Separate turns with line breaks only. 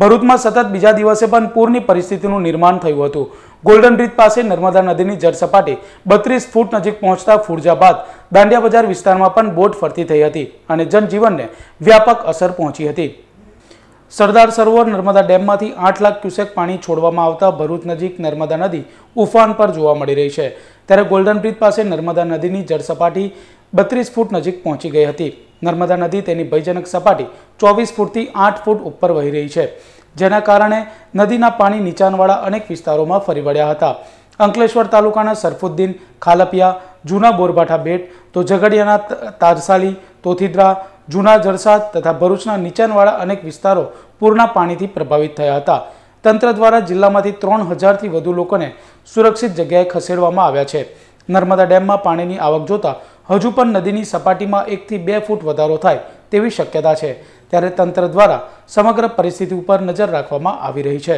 ભરૂચમાં સતત બીજા દિવસે પણ પૂરની પરિસ્થિતિનું નિર્માણ થયું હતું ગોલ્ડન બ્રિજ પાસે નર્મદા નદીની જળસપાટી બત્રીસ ફૂટ નજીક પહોંચતા ફૂરજા બાદ દાંડિયા બજાર વિસ્તારમાં પણ બોટ ફરતી થઈ હતી અને જનજીવનને વ્યાપક અસર પહોંચી હતી સરદાર સરોવર નર્મદા ડેમમાંથી આઠ લાખ ક્યુસેક પાણી છોડવામાં આવતા ભરૂચ નજીક નર્મદા નદી ઉફાન પર જોવા મળી રહી છે ત્યારે ગોલ્ડન બ્રિજ પાસે નર્મદા નદીની જળસપાટી બત્રીસ ફૂટ નજીક પહોંચી ગઈ હતી નર્મદા નદી તેની ભયજનક સપાટી ચોવીસ ફૂટથી આઠ ફૂટ ઉપર વહી રહી છે જેના કારણે નદીના પાણી નીચાણવાળા અનેક વિસ્તારોમાં ફરી વળ્યા હતા અંકલેશ્વર તાલુકાના સરફુદ્દીન ખાલપિયા જૂના બોરબાઠા બેટ તો ઝઘડિયાના તારસાલી તોથીદ્રા જૂના જળસા તથા ભરૂચના નીચાણવાળા અનેક વિસ્તારો પૂરના પાણીથી પ્રભાવિત થયા હતા તંત્ર દ્વારા જિલ્લામાંથી ત્રણ હજારથી વધુ લોકોને સુરક્ષિત જગ્યાએ ખસેડવામાં આવ્યા છે નર્મદા ડેમમાં પાણીની આવક જોતાં હજુ પણ નદીની સપાટીમાં એકથી બે ફૂટ વધારો થાય તેવી શક્યતા છે ત્યારે તંત્ર દ્વારા સમગ્ર પરિસ્થિતિ ઉપર નજર રાખવામાં આવી રહી છે